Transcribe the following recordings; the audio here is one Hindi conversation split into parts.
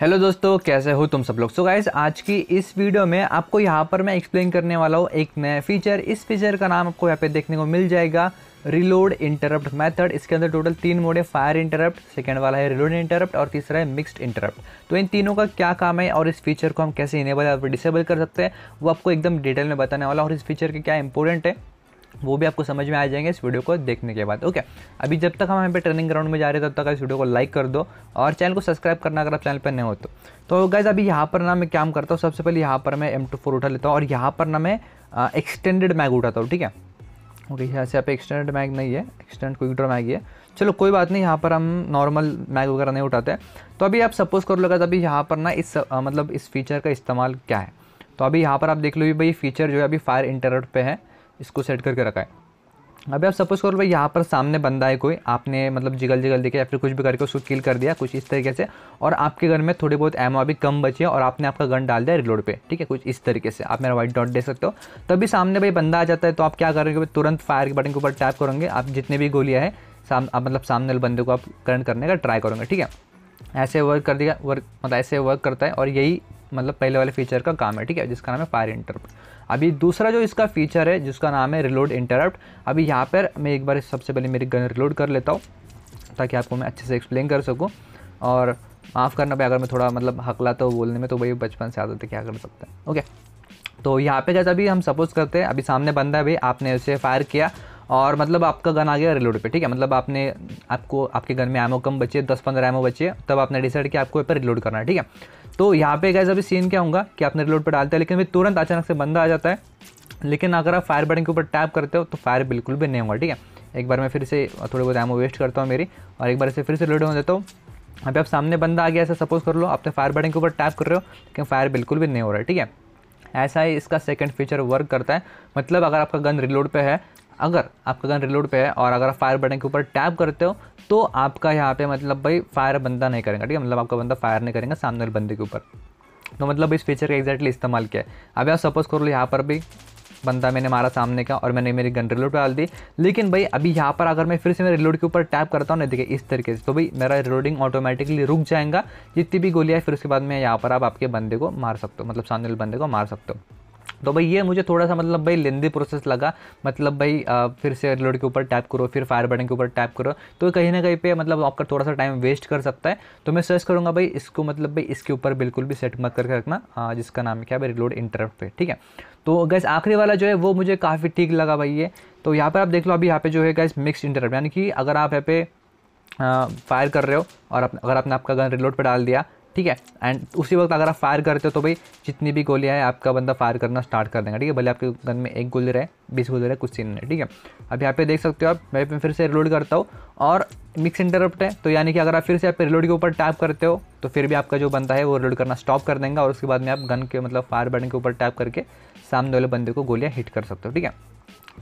हेलो दोस्तों कैसे हो तुम सब लोग सो गाइज आज की इस वीडियो में आपको यहाँ पर मैं एक्सप्लेन करने वाला हूँ एक नया फीचर इस फीचर का नाम आपको यहाँ पे देखने को मिल जाएगा रिलोड इंटरप्ट मेथड इसके अंदर टोटल तीन मोड है फायर इंटरप्ट सेकंड वाला है रिलोड इंटरप्ट और तीसरा है मिक्सड इंटरप्ट तो इन तीनों का क्या काम है और इस फीचर को हम कैसे इनेबल या डिसेबल कर सकते हैं वो आपको एकदम डिटेल में बताने वाला और इस फीचर के क्या इंपॉर्टेंट है वो भी आपको समझ में आ जाएंगे इस वीडियो को देखने के बाद ओके अभी जब तक हम यहाँ पे ट्रेनिंग ग्राउंड में जा रहे हैं तब तक इस वीडियो को लाइक कर दो और चैनल को सब्सक्राइब करना अगर आप चैनल पर नहीं हो तो, तो गैज़ अभी यहाँ पर ना मैं क्या करता हूँ सबसे पहले यहाँ पर मैं एम टू फोर उठा लेता हूँ और यहाँ पर ना मैं एक्सटेंडेड मैग उठाता हूँ ठीक है ओके यहाँ से आप एक्सटेंडेड मैग नहीं है एक्सटेंड क्विक ड्रॉ मैग है चलो कोई बात नहीं यहाँ पर हम नॉर्मल मैग वगैरह नहीं उठाते तो अभी आप सपोज कर लो अभी यहाँ पर ना इस मतलब इस फीचर का इस्तेमाल क्या है तो अभी यहाँ पर आप देख लो भाई फीचर जो है अभी फायर इंटरनेट पे है इसको सेट करके रखा है अभी आप सपोज करो भाई यहाँ पर सामने बंदा है कोई आपने मतलब जिगल जिगल देखे या फिर कुछ भी करके उसको किल कर दिया कुछ इस तरीके से और आपके घर में थोड़ी बहुत एमो अभी कम बची है और आपने आपका गन डाल दिया रिलोड पे ठीक है कुछ इस तरीके से आप मेरा व्हाइट डॉट दे सकते हो तभी सामने भाई बंदा आ जाता है तो आप क्या करेंगे तुरंत फायर के बटन के ऊपर टैप करेंगे आप जितने भी गोलियाँ हैं साम मतलब सामने वाले बंदे को आप करंट करने का ट्राई करेंगे ठीक है ऐसे वर्क कर दिया वर्क मतलब ऐसे वर्क करता है और यही मतलब पहले वाले फीचर का काम है ठीक है जिसका नाम है फायर इंटरप्ट अभी दूसरा जो इसका फीचर है जिसका नाम है रिलोड इंटरप्ट अभी यहाँ पर मैं एक बार सबसे पहले मेरी गन रिलोड कर लेता हूँ ताकि आपको मैं अच्छे से एक्सप्लेन कर सकूँ और माफ़ करना पे अगर मैं थोड़ा मतलब हकलाता तो हूँ बोलने में तो भाई बचपन से आदत है क्या कर सकते हैं ओके तो यहाँ पे जैसा भी हम सपोज करते हैं अभी सामने बंदा भी आपने उसे फायर किया और मतलब आपका गन आ गया रिलोड पे ठीक है मतलब आपने आपको आपके गन में एमो कम बचे दस पंद्रह एमओ बचे तब आपने डिसाइड किया आपको पर रिलोड करना है ठीक है तो यहाँ पे गैस अभी सीन क्या होगा कि आपने रिलोड पर डालते हैं लेकिन फिर तुरंत अचानक से बंदा आ जाता है लेकिन अगर आप फायर बटन के ऊपर टैप करते हो तो फायर बिल्कुल भी नहीं होगा ठीक है एक बार मैं फिर से थोड़ी बहुत एमओ वेस्ट करता हूँ मेरी और एक बार से फिर से रिलोड हो जाता हूँ अभी आप सामने बंदा आ गया ऐसा सपोज कर लो आपने फायर बटन के ऊपर टैप कर रहे हो लेकिन फायर बिल्कुल भी नहीं हो रहा है ठीक है ऐसा ही इसका सेकेंड फीचर वर्क करता है मतलब अगर आपका गन रिलोड पे है अगर आपका गन रिलोड पे है और अगर आप फायर बटन के ऊपर टैप करते हो तो आपका यहाँ पे मतलब भाई फायर बंदा नहीं करेगा ठीक है मतलब आपका बंदा फायर नहीं करेगा सामने वाले बंदे के ऊपर तो मतलब इस फीचर का एग्जैक्टली इस्तेमाल किया है अभी आप सपोज करो यहाँ पर भी बंदा मैंने मारा सामने का और मैंने मेरी गन रिलोड डाल दी लेकिन भाई अभी यहाँ पर अगर मैं फिर से मेरे रिलोड के ऊपर टैप करता हूँ ना देखिए इस तरीके से तो भाई मेरा रिलोडिंग ऑटोमेटिकली रुक जाएगा जितनी भी गोलियाँ फिर उसके बाद मैं यहाँ पर आप आपके बंदे को मार सकते हो मतलब सामने वाले बंदे को मार सकते हो तो भाई ये मुझे थोड़ा सा मतलब भाई लेंदी प्रोसेस लगा मतलब भाई आ, फिर से रिलोड के ऊपर टैप करो फिर फायर बटन के ऊपर टैप करो तो कहीं ना कहीं पे मतलब आपका थोड़ा सा टाइम वेस्ट कर सकता है तो मैं सर्च करूँगा भाई इसको मतलब भाई इसके ऊपर बिल्कुल भी सेट मत करके रखना आ, जिसका नाम क्या है भाई रिलोड इंटरप्ट पे ठीक है तो गैस आखिरी वाला जो है वो मुझे काफ़ी ठीक लगा भाई ये तो यहाँ पर आप देख लो अभी यहाँ पे जो है गैस मिक्स इंटरप्ट यानी कि अगर आप यहाँ पे फायर कर रहे हो और अगर आपने आपका गन रिलोड पर डाल दिया ठीक है एंड उसी वक्त अगर आप फायर करते हो तो भाई जितनी भी गोलियाँ हैं आपका बंदा फायर करना स्टार्ट कर देगा ठीक है भले आपके गन में एक गोली रहे बीस गोली रहे कुछ सीन नहीं ठीक है अब यहाँ पे देख सकते हो आप मैं फिर से रिलोड करता हूँ और मिक्स इंटरप्ट है तो यानी कि अगर आप फिर से आप रिलोड के ऊपर टैप करते हो तो फिर भी आपका जो बंदा है वो रिलोड करना स्टॉप कर देंगे और उसके बाद में आप गन के मतलब फायर बटन के ऊपर टैप करके सामने वाले बंदे को गोलियाँ हिट कर सकते हो ठीक है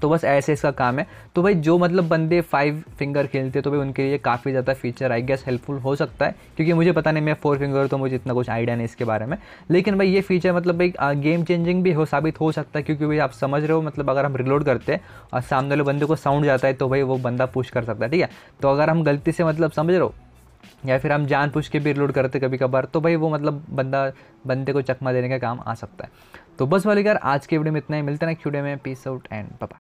तो बस ऐसे इसका काम है तो भाई जो मतलब बंदे फाइव फिंगर खेलते तो भाई उनके लिए काफ़ी ज़्यादा फीचर आई गेस हेल्पफुल हो सकता है क्योंकि मुझे पता नहीं मैं फोर फिंगर तो मुझे इतना कुछ आइडिया नहीं इसके बारे में लेकिन भाई ये फीचर मतलब भाई गेम चेंजिंग भी हो साबित हो सकता है क्योंकि भाई आप समझ रहे हो मतलब अगर हम रिलोड करते हैं और सामने वाले बंदे को साउंड जाता है तो भाई वो बंदा पुश कर सकता है ठीक है तो अगर हम गलती से मतलब समझ रहे हो या फिर हम जान पूछ के भी रिलोड करते कभी कभार तो भाई वो मतलब बंदा बंदे को चकमा देने का काम आ सकता है तो बस वाली यार आज के वीडियो में इतना ही मिलते ना क्यूडे में पीस आउट एंड पपा